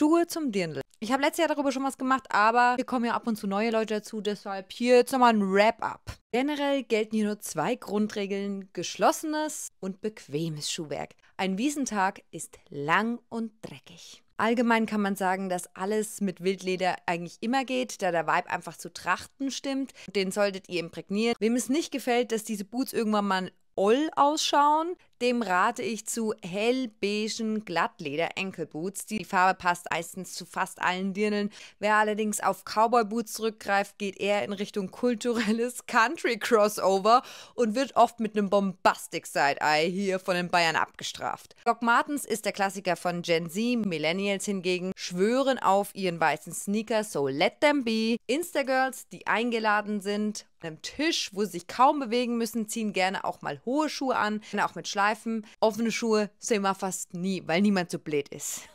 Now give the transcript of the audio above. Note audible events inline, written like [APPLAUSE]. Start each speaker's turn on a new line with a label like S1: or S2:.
S1: Schuhe zum Dirndl. Ich habe letztes Jahr darüber schon was gemacht, aber hier kommen ja ab und zu neue Leute dazu, deshalb hier jetzt nochmal ein Wrap-up. Generell gelten hier nur zwei Grundregeln, geschlossenes und bequemes Schuhwerk. Ein Wiesentag ist lang und dreckig. Allgemein kann man sagen, dass alles mit Wildleder eigentlich immer geht, da der Vibe einfach zu Trachten stimmt. Den solltet ihr imprägnieren. Wem es nicht gefällt, dass diese Boots irgendwann mal oll ausschauen, dem rate ich zu hellbeigen Glattleder-Enkelboots. Die Farbe passt meistens zu fast allen Dirnen. Wer allerdings auf Cowboy-Boots zurückgreift, geht eher in Richtung kulturelles [LAUGHS] Country-Crossover und wird oft mit einem Bombastic Side-Eye hier von den Bayern abgestraft. Doc Martens ist der Klassiker von Gen Z. Millennials hingegen schwören auf ihren weißen Sneaker, so let them be. Instagirls, die eingeladen sind, an einem Tisch, wo sie sich kaum bewegen müssen, ziehen gerne auch mal hohe Schuhe an, auch mit Schleifen Streifen. Offene Schuhe sehen wir fast nie, weil niemand so blöd ist.